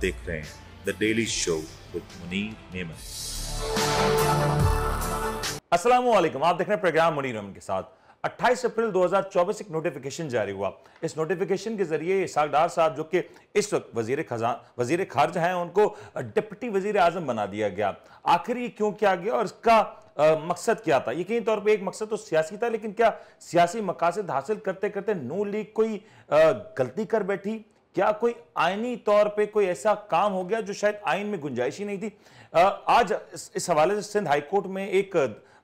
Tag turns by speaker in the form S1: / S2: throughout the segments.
S1: देख रहे हैं the daily show with Munir Memon अस्सलाम वालेकुम आप देख रहे हैं प्रोग्राम मुनीर मेमन के साथ 28 अप्रैल 2024 एक नोटिफिकेशन जारी हुआ इस नोटिफिकेशन के जरिए इसाकडार साहब जो कि इस वक्त वजीर खजान वजीर खारज हैं उनको डिप्टी वजीर आजम बना दिया गया आखिर ये क्यों किया गया और इसका आ, मकसद क्या था यकीन तौर पे एक मकसद तो सियासी था लेकिन क्या सियासी मकासद हासिल करते करते नू लीग कोई आ, गलती कर बैठी क्या कोई आयनी तौर पे कोई ऐसा काम हो गया जो शायद आईन में गुंजाइश ही नहीं थी आज इस हवाले से सिंध हाईकोर्ट में एक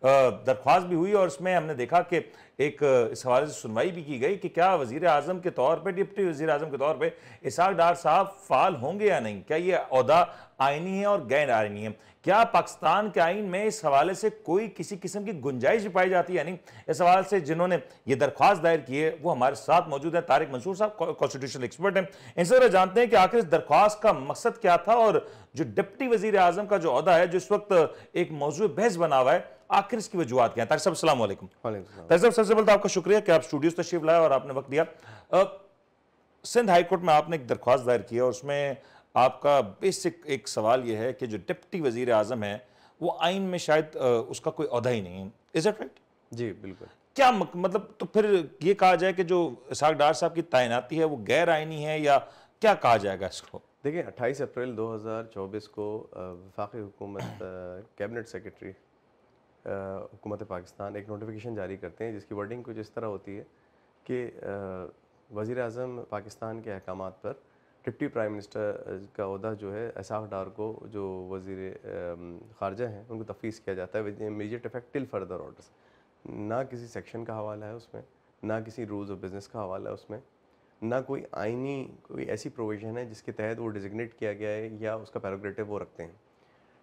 S1: दरख्वास्त भी हुई और इसमें हमने देखा कि एक इस हवाले से सुनवाई भी की गई कि क्या वजीर अजम के तौर पर डिप्टी वजी अजम के तौर पर इसहाक डार साहब फाल होंगे या नहीं क्या ये अहदा आइनी है और गैर आइनी है क्या पाकिस्तान के आइन में इस हवाले से कोई किसी किस्म की गुंजाइश भी पाई जाती है नहीं इस हवाले से जिन्होंने ये दरख्वास्त दायर की है वो हमारे साथ मौजूद हैं तारिक मंसूर साहब कॉन्स्टिट्यूशन एक्सपर्ट हैं इनसे जरा जानते हैं कि आखिर इस दरख्वास्त का मकसद क्या था और जो डिप्टी वजीर अजम का जो अहदा है जो इस वक्त एक मौजूद बहस बना हुआ है आखिर इसकी वजूहत क्या है ताकि साहब अल्लाम ताकि साहब सबसे पहले तो आपका शुक्रिया कि आप स्टूडियो तशरीफ लाए और आपने वक्त दिया सिंध हाईकोर्ट में आपने एक दरख्वास्त दायर की है और उसमें आपका बेसिक एक सवाल यह है कि जो डिप्टी वजीर आजम है वो आइन में शायद उसका कोई अहदा ही नहीं है इज एट राइट जी बिल्कुल क्या मतलब तो फिर ये कहा जाए कि जो इसाक डार साहब की तैनाती है वो गैर आइनी है या क्या कहा जाएगा इसको देखिए
S2: 28 अप्रैल 2024 को वफाक हुकूमत कैबिनेट सेक्रेटरी हुकूमत पाकिस्तान एक नोटिफिकेशन जारी करते हैं जिसकी वर्डिंग कुछ इस तरह होती है कि वज़ी अजम पाकिस्तान के अहकाम पर डिप्टी प्राइम मिनिस्टर का अहदा जो है एसाफ डार को जो वजीर खारजा हैं उनको तफ्स किया जाता है immediate effect till further orders ना किसी सेक्शन का हवाला है उसमें ना किसी रूल्स ऑफ बिज़नेस का हवाला है उसमें ना कोई आइनी कोई ऐसी प्रोविज़न है जिसके तहत वो डिजिग्नेट किया गया है या उसका पैरोग्रेटिव वो रखते हैं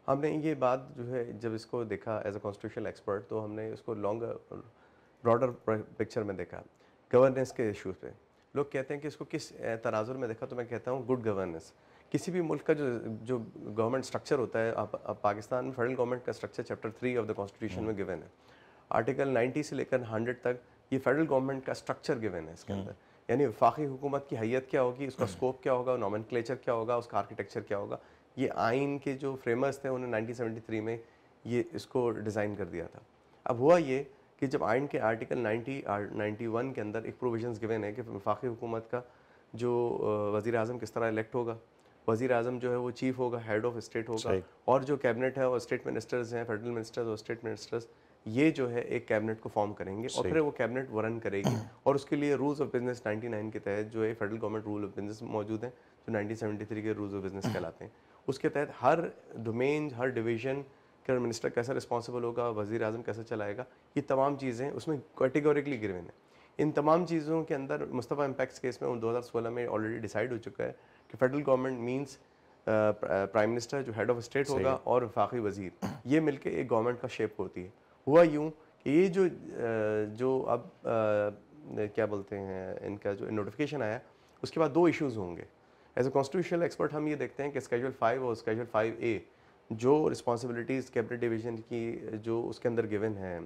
S2: हमने ये बात जो है जब इसको देखा एज अ कॉन्स्टिट्यूशनल एक्सपर्ट तो हमने इसको लॉन्ग ब्रॉडर पिक्चर में देखा गवर्नेंस के इशूज़ पे लोग कहते हैं कि इसको किस तनाजुर में देखा तो मैं कहता हूँ गुड गवर्नेंस किसी भी मुल्क का जो जो गवर्नमेंट स्ट्रक्चर होता है आप, आप पाकिस्तान में फेडरल गवर्नमेंट का structure chapter three of the constitution में गिवन हम्म। है आर्टिकल 90 से लेकर 100 तक ये फेडरल गवर्नमेंट का स्ट्रक्चर गिवन है इसके हम्म। अंदर यानी वफाकी हुकूमत की हैत क्या होगी उसका स्कोप क्या होगा नॉमन क्लेचर क्या होगा उसका आर्किटेक्चर क्या होगा ये आइन के जो फ्रेमर्स थे उन्होंने 1973 में ये इसको डिज़ाइन कर दिया था अब हुआ ये कि जब आइन के आर्टिकल 90 91 के अंदर एक प्रोविजंस गिवन है कि वफाकी हुकूमत का जो uh, वज़ी अजम किस तरह इलेक्ट होगा वज़ी अजम जो है वो चीफ होगा हेड ऑफ स्टेट होगा और जो कैबिनेट है वो स्टेट मिनिस्टर्स हैं फेडरल मिनिस्टर्स और स्टेट मिनिस्टर्स ये जो है एक कैबिनेट को फॉर्म करेंगे और फिर वो कैबिनेट वरन करेगी और उसके लिए रूल्स ऑफ बिजनेस 99 के तहत जो है federal government rule of business मौजूद हैं जो 1973 के रूल्स ऑफ बिजनेस कहलाते हैं उसके तहत हर डोमेन हर डिवीजन करंट मिनिस्टर कैसा रिस्पॉन्सिबल होगा वजी अजम कैसा चलाएगा ये तमाम चीज़ें उसमें कैटेगोरिकली गिर है इन तमाम चीज़ों के अंदर मुस्तफ़ा इम्पैक्ट्स केस में दो हज़ार सोलह में ऑलरेडी डिसाइड हो चुका है कि federal government means prime minister जो हेड ऑफ स्टेट होगा और वफाकी वजीर ये मिलकर एक गवर्नमेंट का शेप होती है हुआ यूँ कि ये जो जो अब क्या बोलते हैं इनका जो नोटिफिकेशन आया उसके बाद दो इश्यूज होंगे एज ए कॉन्स्टिट्यूशनल एक्सपर्ट हम ये देखते हैं कि स्केजुअल फाइव और स्केजल फाइव ए जो रिस्पॉन्सिबिलिटीज़ कैबिनेट डिवीजन की जो उसके अंदर गिवन है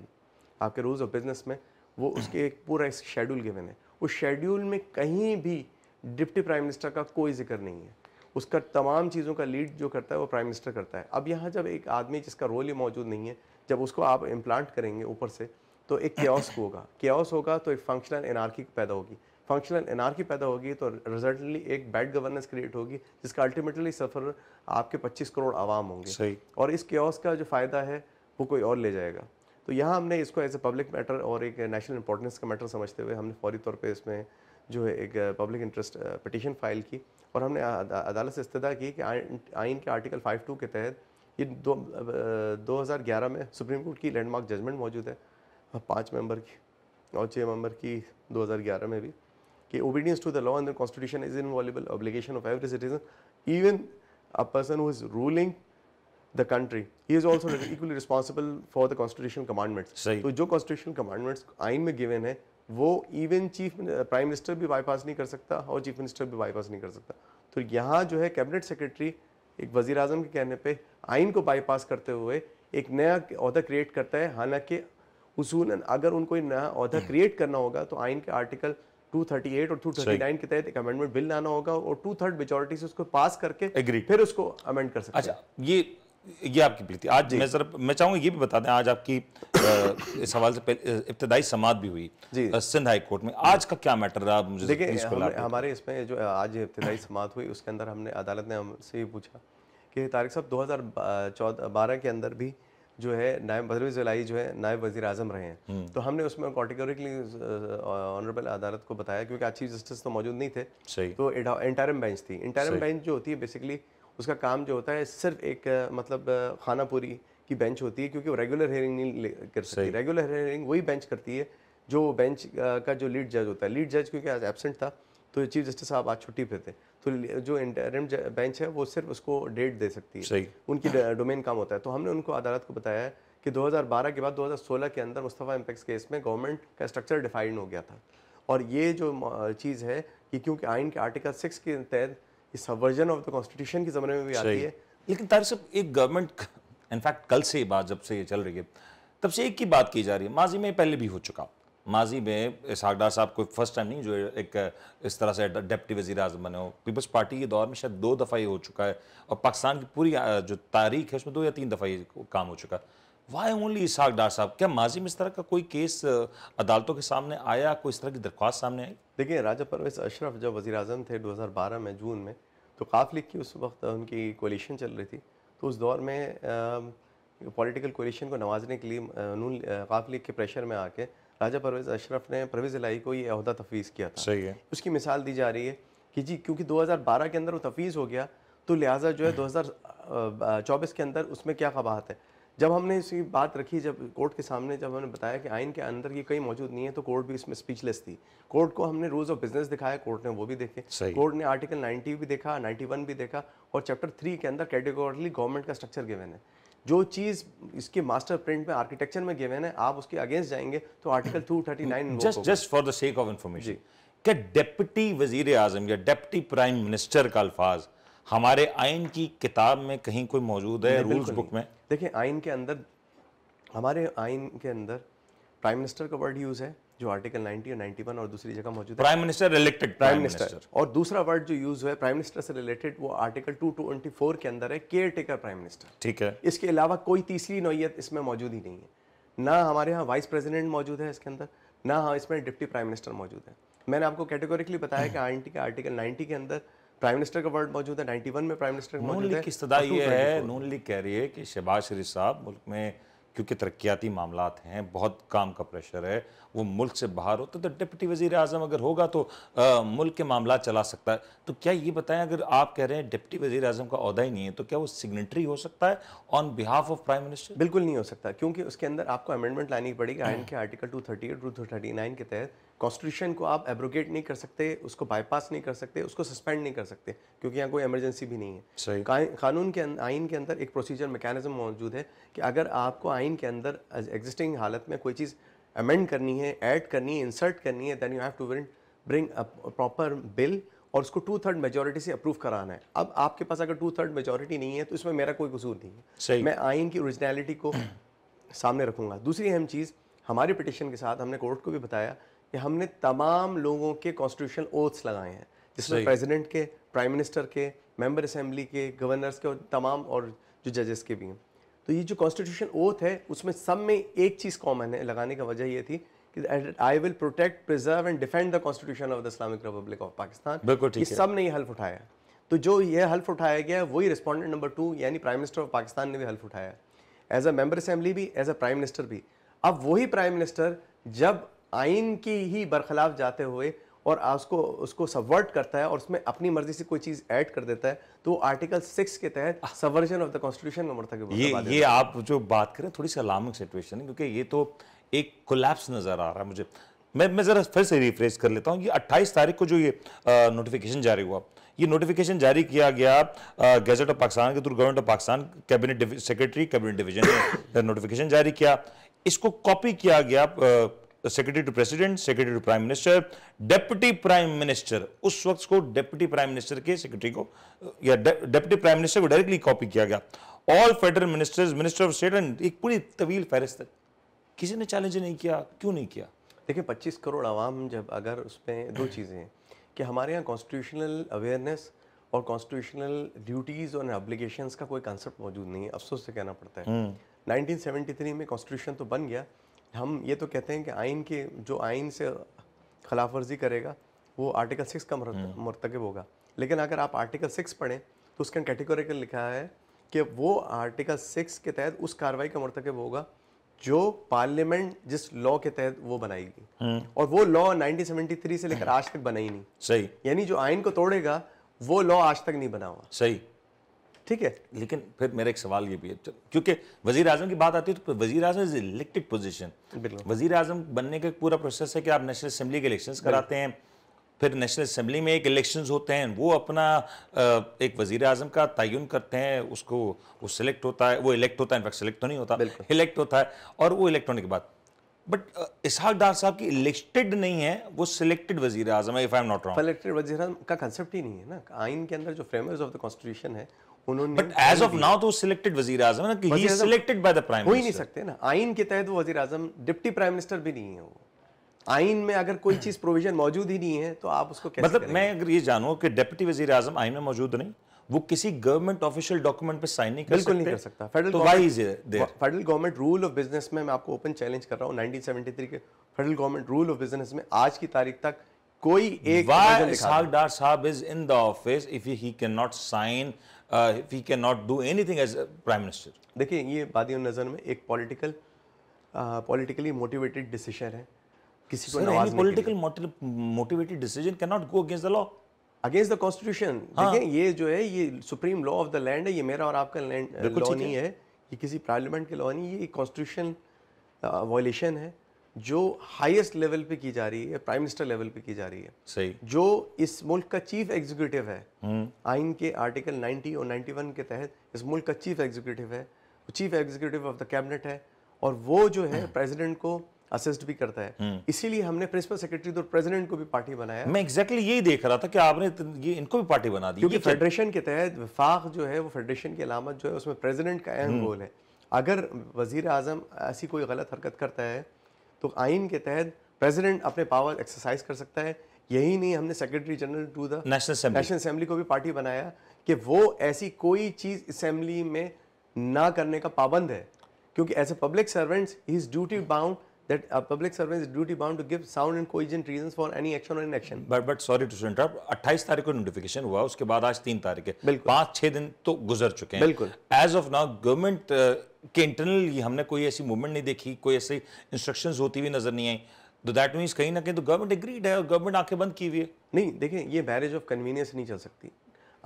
S2: आपके रूल्स ऑफ बिजनेस में वो उसके एक पूरा शेड्यूल गिवन है उस शेड्यूल में कहीं भी डिप्टी प्राइम मिनिस्टर का कोई जिक्र नहीं है उसका तमाम चीज़ों का लीड जो करता है वो प्राइम मिनिस्टर करता है अब यहाँ जब एक आदमी जिसका रोल ही मौजूद नहीं है जब उसको आप इम्प्लांट करेंगे ऊपर से तो एक केओस होगा केओस होगा तो एक फंक्शनल एनआरकी पैदा होगी फंक्शनल एनआरकी पैदा होगी तो रिजल्टली एक बैड गवर्नेंस क्रिएट होगी जिसका अल्टीमेटली सफ़र आपके 25 करोड़ आवाम होंगे सही और इस केओस का जो फ़ायदा है वो कोई और ले जाएगा तो यहाँ हमने इसको एज ए पब्लिक मैटर और एक नेशनल इंपॉर्टेंस का मैटर समझते हुए हमने फौरी तौर पर इसमें जो है एक पब्लिक इंटरेस्ट पटिशन फाइल की और हमने अदालत से इस्तः की कि आइन के आर्टिकल फाइव टू के तहत ये दो दो हज़ार ग्यारह में सुप्रीम कोर्ट की लैंडमार्क जजमेंट मौजूद है पाँच मेंबर की और छः मेंबर की 2011 में भी कि obedience to the law and the constitution is inviolable obligation of every citizen even a person who is ruling the country he is also equally responsible for the constitution commandments तो जो constitution commandments आइन में given है वो even chief prime minister भी bypass नहीं कर सकता और चीफ मिनिस्टर भी बाईपास नहीं कर सकता तो यहाँ जो है कैबिनेट सेक्रेटरी एक वज़ी अजम के कहने पर आइन को बाईपास करते हुए एक नया अहदा क्रिएट करता है हालांकि उसूल अगर उनको नया अहदा क्रिएट हम्म। करना होगा तो आइन के आर्टिकल 238 और 239 के तहत एक अमेंडमेंट बिल लाना होगा और टू थर्ड मेजोरिटी से उसको पास करके Agreed.
S1: फिर उसको अमेंड कर सकते अच्छा ये ये आपकी प्रीति आज मैं सर मैं चाहूंगा ये भी बता दें आज आपकी इस सवाल से पहले इब्तदाई समाध भी हुई जी सिंध हाई कोर्ट में आज का क्या मैटर रहा मुझे देखिए हम, हमारे
S2: इसमें जो आज इब्तदाई समाध हुई उसके अंदर हमने अदालत ने हमसे ये पूछा कि तारिक साहब दो हज़ार बारह के अंदर भी जो है नायब बदरवी जलाई जो है नायब वजी अजम रहे हैं हम्म। तो हमने उसमें कैटेगोरिकली ऑनरेबल अदालत को बताया क्योंकि आज चीफ जस्टिस तो मौजूद नहीं थे तो इंटायरम बेंच थी इंटायरम बेंच जो होती है बेसिकली उसका काम जो होता है सिर्फ एक मतलब खानापुरी की बेंच होती है क्योंकि वो रेगुलर हेयरिंग नहीं कर सकती रेगुलर हेयरिंग वही बेंच करती है जो बेंच का जो लीड जज होता है लीड जज क्योंकि आज एबसेंट था तो चीफ जस्टिस साहब आज छुट्टी पे थे तो जो इंटरम बेंच है वो सिर्फ उसको डेट दे सकती है सही उनकी डोमेन काम होता है तो हमने उनको अदालत को बताया है कि 2012 के बाद 2016 के अंदर मुस्तफ़ा इम्पेक्स केस में गवर्नमेंट का स्ट्रक्चर डिफाइन हो गया था और ये जो चीज़ है कि क्योंकि आइन के आर्टिकल सिक्स के तहत ये सबवर्जन ऑफ द कॉन्स्टिट्यूशन के
S1: ज़माने में भी आती है लेकिन तार सब एक गवर्नमेंट इनफैक्ट कल से बात जब से ये चल रही है तब से एक की बात की जा रही है माजी में पहले भी हो चुका माजी में सागडा साहब कोई फर्स्ट टाइम नहीं जो एक इस तरह से डेप्टी वजी अजम बने हो पीपल्स पार्टी के दौर में शायद दो दफ़ा ये हो चुका है और पाकिस्तान की पूरी जो तारीख है उसमें दो या तीन दफ़ा ये काम हो चुका है वाई ओनली इसहाक डार साहब क्या माजी में इस तरह का कोई केस अदालतों के सामने आया कोई इस तरह की दरख्वास्त सामने आई देखिए राजा परवेज अशरफ जब वजी अजम थे 2012 में जून में तो काफ लीग की उस वक्त
S2: उनकी कोलिशन चल रही थी तो उस दौर में पॉलिटिकल कोलिशन को नवाजने के लिए नून काफ लीग के प्रेशर में आके राजा परवेज़ अशरफ ने परवेज़ इलाही को ये अहदा तफवीज़
S1: किया था सही है
S2: उसकी मिसाल दी जा रही है कि जी क्योंकि 2012 के अंदर वो तफवीज़ हो गया तो लिहाजा जो है चौबीस के अंदर उसमें क्या खबाहत है जब हमने इसकी बात रखी जब कोर्ट के सामने जब हमने बताया कि आइन के अंदर ये कई मौजूद नहीं है तो कोर्ट भी इसमें स्पीचलेस थी कोर्ट को हमने रूल्स ऑफ बिजनेस दिखाया कोर्ट ने वो भी देखे कोर्ट ने आर्टिकल 90 भी देखा 91 भी देखा और चैप्टर थ्री के अंदर कैटेगोरली गवर्नमेंट का स्ट्रक्चर गिवन है जो चीज़ इसके मास्टर प्रिंट में आर्किटेक्चर में गिवन है आप उसके अगेंस्ट जाएंगे तो article two thirty nine just
S1: just for the sake of information क्या डेप्टी वजीर आजम या डेप्टी प्राइम मिनिस्टर का अल्फाज हमारे आइन की किताब में कहीं कोई मौजूद है रूल्स बुक में देखिए आइन के अंदर हमारे
S2: आइन के अंदर प्राइम मिनिस्टर का वर्ड यूज़ है जो आर्टिकल 90 और 91 और दूसरी जगह मौजूद है prime minister elected prime minister और दूसरा वर्ड जो यूज हुआ है प्राइम मिनिस्टर से रिलेटेड वो आर्टिकल 224 के अंदर है केयर टेकर प्राइम मिनिस्टर ठीक है इसके अलावा कोई तीसरी नोयत इसमें मौजूद ही नहीं है ना हमारे यहाँ वाइस प्रेसिडेंट मौजूद है इसके अंदर ना हाँ इसमें डिप्टी प्राइम मिनिस्टर मौजूद है मैंने आपको कैटेगोरिकली बताया कि आई के आर्टिकल नाइन्टी के अंदर प्राइम मिनिस्टर का वर्ड मौजूद है 91 में प्राइम मिनिस्टर नून लीग की सदा ये है नून
S1: लीग कह रही है कि शहबाज शरीफ साहब मुल्क में क्योंकि तरक्याती मामला हैं बहुत काम का प्रेशर है वो मुल्क से बाहर हो तो, तो डिप्टी वजीर अजम अगर होगा तो आ, मुल्क के मामला चला सकता है तो क्या ये बताएं अगर आप कह रहे हैं डिप्टी वजीर अजम का अहदा ही नहीं है तो क्या वो सिग्नेटरी हो सकता है on behalf of prime minister बिल्कुल नहीं हो सकता क्योंकि उसके
S2: अंदर आपको अमेंडमेंट लानी पड़ेगी हम्म। आइन के article two thirty eight two thirty nine के तहत कॉन्स्टिट्यूशन को आप एब्रोगेट नहीं कर सकते उसको बाईपास नहीं कर सकते उसको सस्पेंड नहीं कर सकते क्योंकि यहाँ कोई इमरजेंसी भी नहीं है कानून के अं, आइन के अंदर एक प्रोसीजर मैकेनिज्म मौजूद है कि अगर आपको आइन के अंदर एग्जिस्टिंग हालत में कोई चीज़ अमेंड करनी है ऐड करनी है इंसर्ट करनी है then you have to bring proper bill और उसको टू थर्ड मेजोरिटी से अप्रूव कराना है अब आपके पास अगर टू थर्ड मेजोरिटी नहीं है तो इसमें मेरा कोई कसूर नहीं है सही। मैं आइन की ओरिजिनलिटी को सामने रखूँगा दूसरी अहम चीज़ हमारी पिटिशन के साथ हमने कोर्ट को भी बताया कि हमने तमाम लोगों के कॉन्स्टिट्यूशनल ओथ्स लगाए हैं जिसमें प्रेसिडेंट के प्राइम मिनिस्टर के मेंबर असेंबली के गवर्नर्स के और तमाम और जो जजेस के भी हैं तो ये जो कॉन्स्टिट्यूशन ओथ है उसमें सब में एक चीज़ कॉमन है लगाने का वजह ये थी कि I will protect preserve and defend the constitution of the Islamic Republic of Pakistan बिल्कुल ठीक सब ने ये हल्फ उठाया तो जो ये हल्फ उठाया गया वही रिस्पॉन्डेंट नंबर टू यानी प्राइम मिनिस्टर ऑफ पाकिस्तान ने भी हल्फ उठाया एज अ मेंबर असेंबली भी एज अ प्राइम मिनिस्टर भी अब वही प्राइम मिनिस्टर जब आइन की ही बरखिलाफ जाते हुए और उसको उसको सबवर्ट करता है और उसमें अपनी मर्जी से कोई चीज ऐड कर देता है तो आर्टिकल
S1: सिक्स के तहत सबवर्जन ऑफ द कॉन्स्टिट्यूशन में मरता ये ये आप जो बात करें थोड़ी सी अलार्मिंग सिचुएशन है क्योंकि ये तो एक कोलैप्स नज़र आ रहा है मुझे मैं मैं ज़रा फिर से रिफ्रेश कर लेता हूँ ये 28 तारीख को जो ये नोटिफिकेशन जारी हुआ ये नोटिफिकेशन जारी किया गया गजट ऑफ पाकिस्तान के through government of Pakistan cabinet secretary cabinet division ने नोटिफिकेशन जारी किया इसको कॉपी किया गया तो secretary to president secretary to prime minister deputy prime minister उस वक्त को डेप्यूटी प्राइम मिनिस्टर के सेक्रेटरी को या डेप्यूटी प्राइम मिनिस्टर को डायरेक्टली कॉपी किया गया all federal ministers minister of state and एक पूरी तवील फहरिस्त है किसी ने चैलेंज नहीं किया क्यों नहीं किया देखिए पच्चीस करोड़ आवाम जब अगर उसमें
S2: दो चीज़ें हैं कि हमारे यहाँ कॉन्स्टिट्यूशनल अवेयरनेस और कॉन्स्टिट्यूशनल ड्यूटीज़ और एप्लीकेशन का कोई कॉन्सेप्ट मौजूद नहीं है अफसोस से कहना पड़ता है 1973 हम्म। में कॉन्स्टिट्यूशन तो बन गया हम ये तो कहते हैं कि आइन के जो आइन से खिलाफ वर्जी करेगा वो आर्टिकल सिक्स का मरतकब हम्म। होगा लेकिन अगर आप आर्टिकल सिक्स पढ़ें तो उसके कैटेगोरिकल लिखा है कि वो आर्टिकल सिक्स के तहत उस कार्रवाई का मरतकब होगा जो पार्लियामेंट जिस लॉ के तहत वो बनाएगी हम्म। और वो लॉ 1973 से लेकर
S1: आज तक बना ही नहीं सही यानी जो आइन को तोड़ेगा वो लॉ आज तक नहीं बना हुआ सही ठीक है लेकिन फिर मेरा एक सवाल ये भी है तो क्योंकि वजी अजम की बात आती है तो वजी अजम इज इलेक्टेड पोजिशन वजी अजम बनने का पूरा प्रोसेस है कि आप नेशनल असम्बली के इलेक्शन कराते हैं फिर नेशनल असम्बली में एक इलेक्शन होते हैं वो अपना एक वजीर अजम का तयन करते हैं उसको वो सिलेक्ट होता है वो इलेक्ट होता है इनफैक्ट सिलेक्ट तो नहीं होता इलेक्ट होता है और वो इलेक्ट होने के बाद बट इसहाक डार साहब की इलेक्टेड नहीं है वो सिलेक्टेड वजीर अजम है if I am not wrong
S2: selected वजीर अजम का कंसेप्ट ही नहीं है ना आइन के अंदर जो फ्रेमर्स ऑफ द कॉन्स्टिट्यूशन है उन्होंने
S1: तो मौजूद ही नहीं है तो आप उसको मतलब मैं अगर ये डिप्टी आजम आइन में मौजूद नहीं वो किसी गवर्नमेंट ऑफिशियल डॉक्यूमेंट साइन नहीं कर बिल्कुल नहीं कर सकता federal government rule of business में
S2: आपको ओपन चैलेंज कर रहा हूँ federal government rule of business में आज की तारीख तक कोई एक
S1: साहब is in the office if he cannot sign he cannot do anything as prime minister देखिए ये बादी नज़र में एक पॉलिटिकल पॉलिटिकली
S2: मोटिवेटेड डिसीजन है किसी को नवाज political
S1: motivated decision can not go against the law against the constitution देखिए
S2: ये जो है ये supreme law of the land है ये मेरा और आपका लैंड लॉ नहीं है ये किसी पार्लियामेंट के लॉ नहीं ये कॉन्स्टिट्यूशन वॉयलेशन uh, है जो हाईएस्ट लेवल पे की जा रही है प्राइम मिनिस्टर लेवल पे की जा रही है सही जो इस मुल्क का चीफ एग्जीक्यूटिव है हम्म। आइन के आर्टिकल 90 और 91 के तहत इस मुल्क का चीफ एग्जीक्यूटिव है chief executive of the cabinet है और वो जो है प्रेसिडेंट हम्म। को असिस्ट भी करता है हम्म। इसीलिए हमने प्रिंसिपल सेक्रेटरी तो प्रेसिडेंट को भी पार्टी बनाया मैं
S1: एग्जैक्टली exactly यही देख रहा था कि आपने ये इनको भी पार्टी बना दी क्योंकि
S2: फेडरेशन के तहत विफाक जो है वो फेडरेशन की अलामत जो है उसमें प्रेसिडेंट का अहम रोल है अगर वजीर आजम ऐसी कोई गलत हरकत करता है तो आइन के तहत प्रेसिडेंट अपने पावर एक्सरसाइज कर सकता है यही नहीं हमने secretary general to the national assembly को भी पार्टी बनाया कि वो ऐसी कोई चीज़ असेंबली में ना करने का पाबंद है क्योंकि as a public servants
S1: is duty bound that a
S2: public servant is duty bound to give sound and cogent reasons for any action or inaction.
S1: But but sorry to interrupt. 28 तारीख को notification हुआ उसके बाद आज 3 तारीख है पाँच छः दिन तो गुजर चुके हैं बिल्कुल एज ऑफ नाउ गवर्नमेंट कि इंटरनली हमने कोई ऐसी मूवमेंट नहीं देखी कोई ऐसी इंस्ट्रक्शन होती हुई नजर नहीं आई तो दैट मीन्स कहीं ना कहीं तो गवर्नमेंट एग्रीड है और गवर्नमेंट आंखें बंद की हुई है नहीं देखें ये मैरिज ऑफ कन्वीनियंस नहीं चल सकती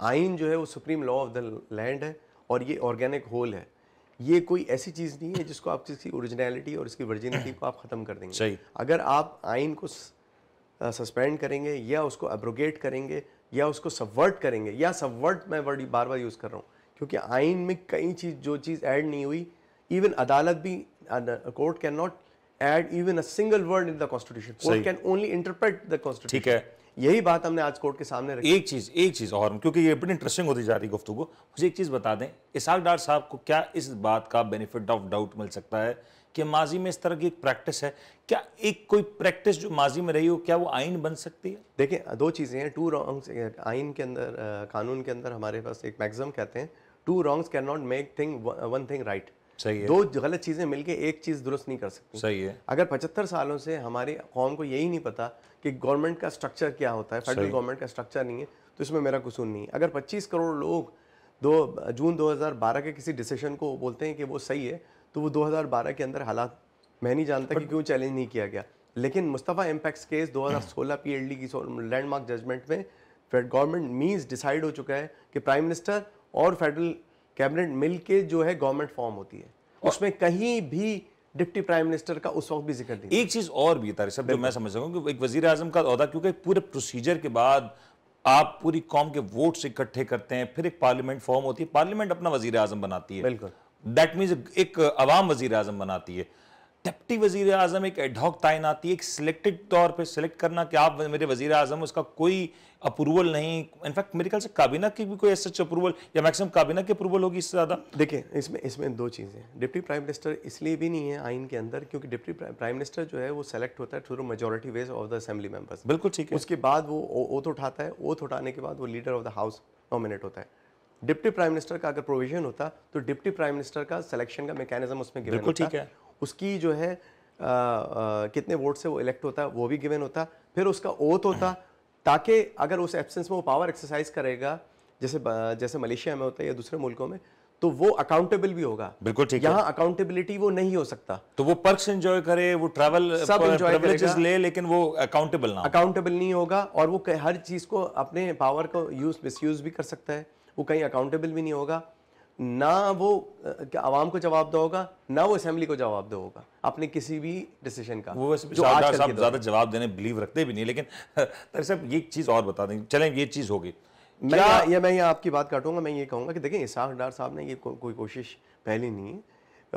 S1: आइन जो है वो supreme law of the
S2: land है और ये ऑर्गेनिक होल है ये कोई ऐसी चीज़ नहीं है जिसको आप किसी ओरिजिनलिटी और इसकी वर्जिनिटी को आप ख़त्म कर देंगे सही अगर आप आइन को सस्पेंड करेंगे या उसको एब्रोगेट करेंगे या उसको सबवर्ट करेंगे या सबवर्ट मैं वर्ड बार बार यूज़ कर रहा हूँ क्योंकि आइन में कई चीज़ जो चीज़ ऐड नहीं हुई इवन अदालत भी court can not add even a single word in the constitution court can only interpret the constitution ठीक है
S1: यही बात हमने आज कोर्ट के सामने रखी एक चीज़ एक चीज़ और क्योंकि ये बड़ी इंटरेस्टिंग होती जा रही गुफ्तु को मुझे एक चीज़ बता दें इसाक डार साहब को क्या इस बात का बेनिफिट ऑफ डाउट मिल सकता है कि माजी में इस तरह की एक प्रैक्टिस है क्या एक कोई प्रैक्टिस जो माजी में रही हो क्या वो आइन बन सकती है
S2: देखिए दो चीज़ें हैं टू रॉन्ग्स आइन के अंदर आ, कानून के अंदर हमारे पास एक मैगज़म कहते हैं two wrongs can not make thing one thing right सही है दो गलत चीज़ें मिलके एक चीज़ दुरुस्त नहीं कर सकती सही है अगर पचहत्तर सालों से हमारे कौम को यही नहीं पता कि गवर्नमेंट का स्ट्रक्चर क्या होता है फेडरल गवर्नमेंट का स्ट्रक्चर नहीं है तो इसमें मेरा कसूर नहीं है अगर पच्चीस करोड़ लोग दो uh, जून 2012 के किसी डिसीशन को बोलते हैं कि वो सही है तो वो 2012 के अंदर हालात मैं नहीं जानता कि क्यों चैलेंज नहीं किया गया लेकिन मुस्तफ़ा इम्पैक्ट केस 2016 पीएलडी की लैंडमार्क जजमेंट में गवर्नमेंट मीन्स डिसाइड हो चुका है कि प्राइम मिनिस्टर और फेडरल कैबिनेट मिल जो है गवर्नमेंट फॉर्म होती है उसमें कहीं भी डिप्टी प्राइम मिनिस्टर का उस वक्त भी जिक्र नहीं
S1: एक चीज और भी तारी साहब जो मैं समझ सकूँ कि एक वजीर आजम का अहदा क्योंकि पूरे प्रोसीजर के बाद आप पूरी कौम के वोट्स इकट्ठे करते हैं फिर एक पार्लियामेंट फॉर्म होती है पार्लियामेंट अपना वजीर आजम बनाती है बिल्कुल दैट मीन्स एक अवाम वजीर आजम बनाती है डिप्टी वजीर अजम एक एडॉक तैनाती एक सिलेक्टेड तौर पे सिलेक्ट करना कि आप मेरे वजीर अजम उसका कोई अप्रूवल नहीं इनफैक्ट मेरे ख्याल से काबीना की भी कोई सच अप्रूवल या मैक्सिमम काबीना की अप्रूवल होगी इससे ज़्यादा देखिए इसमें इसमें दो चीज़ें डिप्टी प्राइम मिनिस्टर इसलिए भी नहीं
S2: है आइन के अंदर क्योंकि डिप्टी प्राइम मिनिस्टर जो है वो सेलेक्ट होता है through majority ways of the assembly members बिल्कुल ठीक है उसके बाद वो ओथ उठाता है ओथ उठाने के बाद वो leader of the house nominate होता है डिप्टी प्राइम मिनिस्टर का अगर प्रोविजन होता तो डिप्टी प्राइम मिनिस्टर का सिलेक्शन का मैकेनिज्म उसमें गिवन ठीक है उसकी जो है आ, आ, कितने वोट से वो इलेक्ट होता है वो भी गिवन होता फिर उसका ओथ होता ताकि अगर उस एब्सेंस में वो पावर एक्सरसाइज करेगा जैसे जैसे मलेशिया में होता है या दूसरे मुल्कों में तो वो अकाउंटेबल भी होगा बिल्कुल ठीक यहाँ अकाउंटेबिलिटी वो नहीं हो सकता तो वो पर्क्स एंजॉय
S1: करे वो ट्रैवल सब एंजॉय ले लेकिन वो अकाउंटेबल
S2: ना अकाउंटेबल नहीं होगा और वो हर चीज को अपने पावर को यूज मिस भी कर सकता है वो कहीं अकाउंटेबल भी नहीं होगा ना वो आवाम को जवाब दो होगा ना वो असेंबली को जवाब दो होगा अपने किसी भी डिसीजन का वो साहब ज़्यादा
S1: जवाब देने बिलीव रखते भी नहीं लेकिन साहब ये चीज़ और बता दें चलें ये चीज़ होगी मैं या,
S2: या मैं ये आपकी बात काटूंगा मैं ये कहूँगा कि देखें इसाफ डार साहब ने ये को, कोई कोशिश पहली नहीं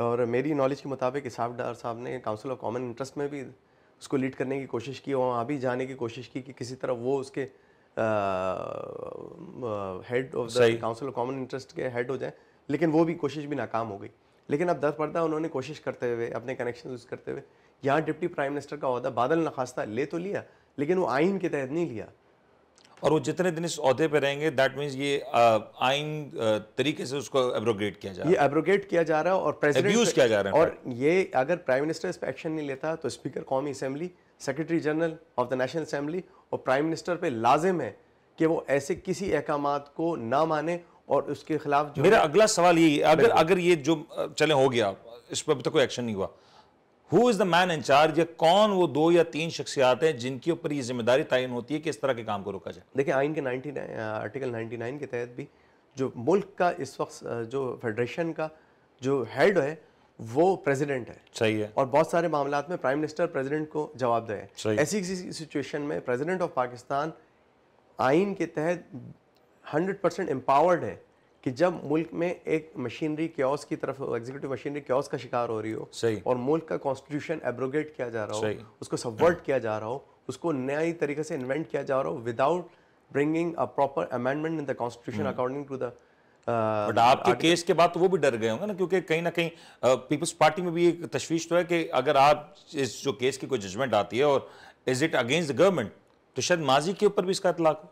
S2: और मेरी नॉलेज के मुताबिक इसाफ डार साहब ने काउंसिल ऑफ कॉमन इंटरेस्ट में भी उसको लीड करने की कोशिश की और वहाँ भी जाने की कोशिश की कि किसी तरह वो उसके head of the council of common interest के हेड हो जाए लेकिन वो भी कोशिश भी नाकाम हो गई लेकिन अब दस पर्दा उन्होंने कोशिश करते हुए अपने कनेक्शन यूज़ करते हुए यहाँ डिप्टी प्राइम मिनिस्टर का अहदा बादल नखास्ता ले तो लिया लेकिन वो आइन के तहत नहीं
S1: लिया और वो जितने दिन इस अहदे पर रहेंगे दैट मीन्स ये आइन तरीके से उसको एब्रोगेट किया जा रहा है ये
S2: एब्रोगेट किया जा रहा है और प्रेसिडेंट किया जा रहा है और ये अगर प्राइम मिनिस्टर इस पर एक्शन नहीं लेता तो स्पीकर कौमी assembly secretary general of the national assembly और प्राइम मिनिस्टर पे लाजिम है कि वो ऐसे किसी अहकाम को ना माने और उसके खिलाफ जो
S1: मेरा अगला सवाल ये अगर अगर ये जो चले हो गया इस पर अभी तक कोई एक्शन नहीं हुआ who is the man in charge या कौन वो दो या तीन शख्सियात हैं जिनके ऊपर ये जिम्मेदारी तयन होती है कि इस तरह के काम को रोका जाए देखिए आइन के नाइनटी आर्टिकल नाइनटी नाइन के तहत भी जो मुल्क का
S2: इस वक्त जो फेडरेशन का जो हेड है वो प्रेसिडेंट है सही है और बहुत सारे मामला में प्राइम मिनिस्टर प्रेसिडेंट को जवाब दे ऐसी किसी सिचुएशन में प्रेसिडेंट ऑफ पाकिस्तान आइन के तहत हंड्रेड परसेंट एम्पावर्ड है कि जब मुल्क में एक मशीनरी क्योस की तरफ एग्जीक्यूटिव मशीनरी क्योस का शिकार हो रही हो सही और मुल्क का कॉन्स्टिट्यूशन एब्रोगेट किया जा रहा हो उसको सबवर्ट किया जा रहा हो उसको नई तरीके से इन्वेंट किया जा
S1: रहा हो without bringing a proper amendment in the constitution according to the but uh, आपके केस के बाद तो वो भी डर गए होंगे ना क्योंकि कहीं ना कहीं पीपल्स uh, पार्टी में भी एक तशवीश तो है कि अगर आप इस जो केस की कोई जजमेंट आती है और is it against the government तो शायद माजी के ऊपर भी इसका इतलाक हो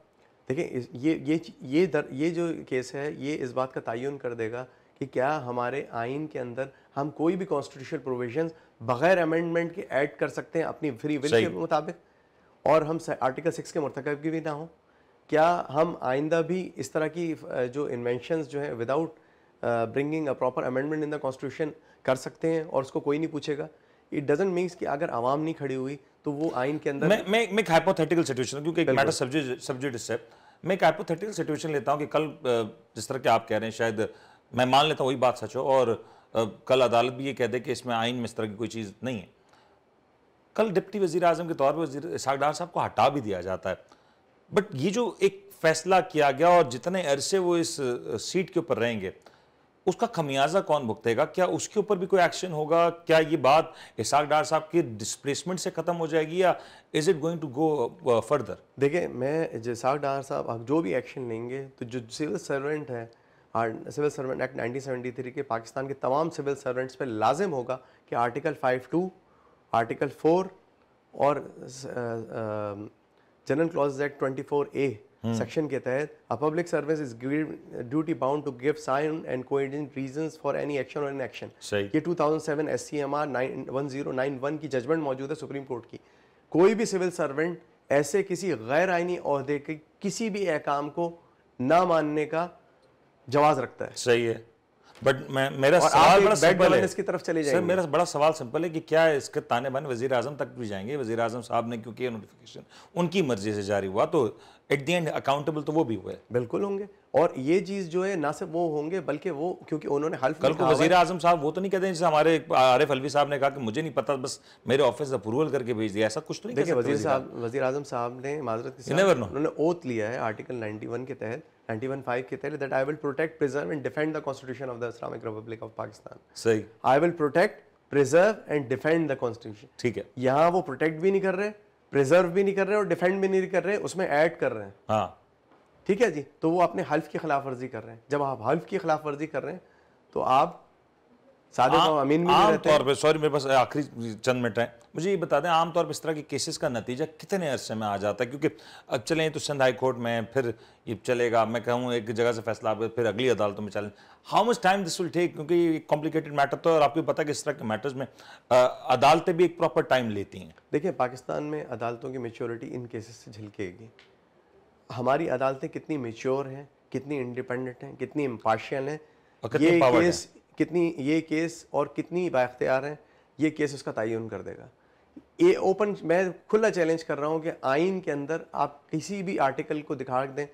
S1: देखिए ये ये ये दर, ये जो केस है ये इस बात का
S2: तयन कर देगा कि क्या हमारे आइन के अंदर हम कोई भी कॉन्स्टिट्यूशन प्रोविजन बगैर अमेंडमेंट के ऐड कर सकते हैं अपनी फ्री विल के मुताबिक और हम आर्टिकल सिक्स के मरतकब की भी ना हो क्या हम आइंदा भी इस तरह की जो इन्वेंशन जो है without bringing a proper amendment in the constitution कर सकते हैं और उसको कोई नहीं पूछेगा इट डजेंट मीन्स कि अगर आवाम नहीं खड़ी हुई तो वो आइन
S1: के अंदर मैं मैं हाइपोथेटिकल सिचुएशन क्योंकि एक मैटर सब्जेक्ट इससे मैं एक हाइपोथेटिकल सिचुएशन लेता हूँ कि कल जिस तरह के आप कह रहे हैं शायद मैं मान लेता हूँ वही बात सच हो और कल अदालत भी ये कह दे कि इसमें आइन में इस तरह की कोई चीज़ नहीं है कल डिप्टी वजी अजम के तौर पर वजी साहब को हटा भी दिया जाता है बट ये जो एक फैसला किया गया और जितने अरसे वो इस सीट के ऊपर रहेंगे उसका खमियाजा कौन भुगतेगा क्या उसके ऊपर भी कोई एक्शन होगा क्या ये बात इसाक डार साहब की डिसप्लेसमेंट से ख़त्म हो जाएगी या is it going to go further देखिए
S2: मैं इसाक डार साहब आप जो भी एक्शन लेंगे तो जो सिविल सर्वेंट है सिविल सर्वेंट एक्ट नाइनटीन के पाकिस्तान के तमाम सिविल सर्वेंट्स पर लाजिम होगा कि आर्टिकल फाइव आर्टिकल फोर और ah, ah, general clause act twenty four A hmm. Section के तहत a public service is duty bound to give sign and cogent reason for any action और an action ये two thousand seven S C M R one zero nine one की judgment मौजूद है supreme court की कोई भी civil servant ऐसे किसी गैर आइनी अहदे के किसी भी अहकाम को ना मानने का जवाब रखता है
S1: सही है बट मेरा सवाल बड़ा सिंपल है इसकी तरफ चले जाएंगे सर मेरा बड़ा सवाल सिंपल है कि क्या इसके ताने बाने वजी अजम तक भी जाएंगे वजी अजम साहब ने क्योंकि नोटिफिकेशन उनकी मर्जी से जारी हुआ तो एट दी एंड अकाउंटेबल तो वो भी हुए
S2: बिल्कुल होंगे और ये चीज़ जो है ना सिर्फ वो होंगे बल्कि वो क्योंकि उन्होंने हल्फ कल को वजी
S1: अजम साहब वो तो नहीं कहते जैसे हमारे आरिफ अलवी साहब ने कहा कि मुझे नहीं पता बस मेरे ऑफिस अप्रूवल करके भेज दिया ऐसा कुछ तो नहीं देखिए वजी साहब वजी अजम साहब ने माजरत उन्होंने
S2: ओत लिया है आर्टिकल नाइनटी के तहत 1915 के तहत that I will protect preserve and defend the constitution of the Islamic Republic of Pakistan सही I will protect preserve and defend the constitution ठीक है यहाँ वो प्रोटेक्ट भी नहीं कर रहे प्रिजर्व भी नहीं कर रहे और डिफेंड भी नहीं कर रहे उसमें ऐड कर रहे हैं हाँ ठीक है जी तो वो अपने हल्फ की खिलाफ वर्जी कर रहे हैं जब आप हल्फ की खिलाफ
S1: वर्जी कर रहे हैं तो आप सादे आ, तो अमीन भी आम तौर पे सॉरी मेरे पास आखिरी चंद मिनट हैं मुझे ये बता दें आमतौर पर इस तरह के केसेस का नतीजा कितने अरसे में आ जाता है क्योंकि अब चले तो सिंध हाई कोर्ट में फिर ये चलेगा मैं कहूँ एक जगह से फैसला आप फिर अगली अदालतों में चलें how much time this will take क्योंकि कॉम्प्लिकेटेड मैटर तो और आपको पता है कि इस तरह के मैटर्स में अदालतें भी एक प्रॉपर टाइम लेती हैं देखिए पाकिस्तान में अदालतों की मेच्योरिटी इन केसेस से झलकेगी
S2: हमारी अदालतें कितनी मेच्योर हैं कितनी इंडिपेंडेंट हैं कितनी इम्पार्शियल हैं ये केस कितनी ये केस और कितनी बाख्तियार हैं ये केस उसका तयन कर देगा ये ओपन मैं खुला चैलेंज कर रहा हूँ कि आइन के अंदर आप किसी भी आर्टिकल को दिखा दें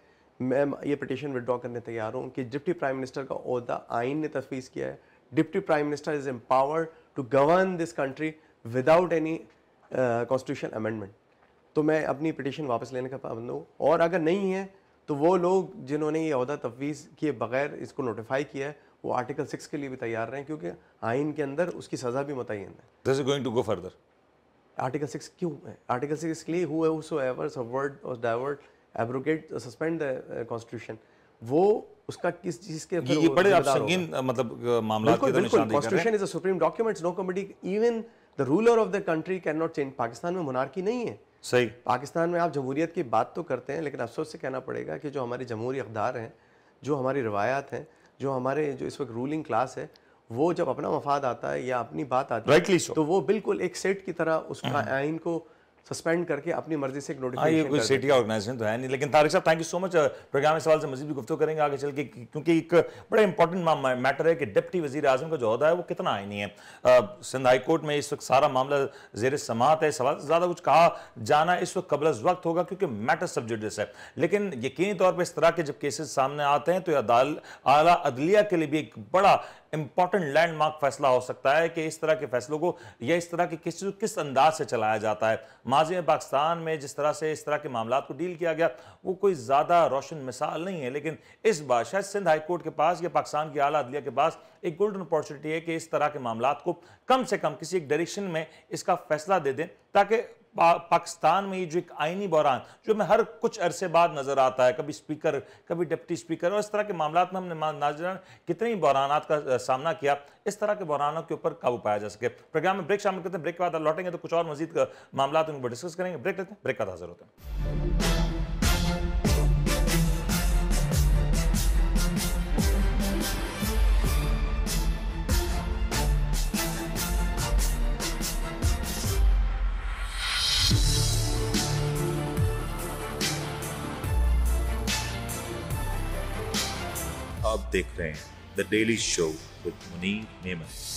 S2: मैं ये पटिशन विदड्रॉ करने तैयार हूँ कि डिप्टी प्राइम मिनिस्टर का अहदा आइन ने तफवीज़ किया है deputy prime minister is empowered to govern this country without any constitution amendment तो मैं अपनी पटिशन वापस लेने का पाबंद हूँ और अगर नहीं है तो वो लोग जिन्होंने ये अहदा तफवीज़ किए बगैर इसको नोटिफाई किया है वो आर्टिकल सिक्स के लिए भी तैयार रहे क्योंकि आइन के अंदर उसकी सज़ा भी मुतन है this is going to go further article six क्यों है आर्टिकल सिक्स के लिए हु एवर सबवर्ड और divert abrogate suspend the constitution वो उसका किस चीज के ये, ये बड़े आप संगीन मतलब मामला के constitution is a supreme documents no committee even the ruler of the country can not change Pakistan में मोनार्की नहीं है सही पाकिस्तान में आप जमहूरियत की बात तो करते हैं लेकिन अफसोस से कहना पड़ेगा कि जो हमारी जमहूरी अकदार हैं जो हमारी रवायात हैं जो हमारे जो इस वक्त रूलिंग क्लास है वो जब अपना मफाद आता है या अपनी बात आती है तो वो बिल्कुल
S1: एक सेट की तरह उसका हम्म। आइन को सस्पेंड करके अपनी मर्जी से एक नोटिफिकेशन हाँ, कोई सिटी ऑर्गेनाइजेशन तो है नहीं लेकिन तारिक साहब thank you so much program में सवाल से मजीद भी गुफ्तु करेंगे आगे चल के क्योंकि एक बड़ा इंपॉर्टेंट मैटर है कि डिप्टी वजी अजम का जो अहदा है वो कितना आइनी है uh, सिंध हाई कोर्ट में इस वक्त सारा मामला जेर समात है सवाल ज़्यादा कुछ कहा जाना इस वक्त कबल वक्त होगा क्योंकि मैटर सब्जुडिस है लेकिन यकीनी तौर पर इस तरह के जब केसेज सामने आते हैं तो अदाल आला अदलिया के लिए भी एक बड़ा इंपॉर्टेंट लैंडमार्क फैसला हो सकता है कि इस तरह के फैसलों को या इस तरह के किस अंदाज से चलाया जाता है माजी में पाकिस्तान में जिस तरह से इस तरह के मामला को डील किया गया वो कोई ज़्यादा रोशन मिसाल नहीं है लेकिन इस बार शायद सिंध हाई कोर्ट के पास या पाकिस्तान की आला अदलिया के पास एक गोल्डन अपॉर्चुनिटी है कि इस तरह के मामला को कम से कम किसी एक डायरेक्शन में इसका फैसला दे दें ताकि पाकिस्तान में ये जो एक आइनी बहरान जो हमें हर कुछ अरसे बाद नज़र आता है कभी स्पीकर कभी डिप्टी स्पीकर और इस तरह के मामला में हमने नाजरान कितने ही का सामना किया इस तरह के बहरानों के ऊपर काबू पाया जा सके प्रोग्राम में ब्रेक शामिल करते हैं ब्रेक के बाद लौटेंगे तो कुछ और मजीद मामला उनको डिस्कस करेंगे ब्रेक लेते हैं ब्रेक का हाजिर होते हैं देख रहे हैं the daily show with Munir Neyman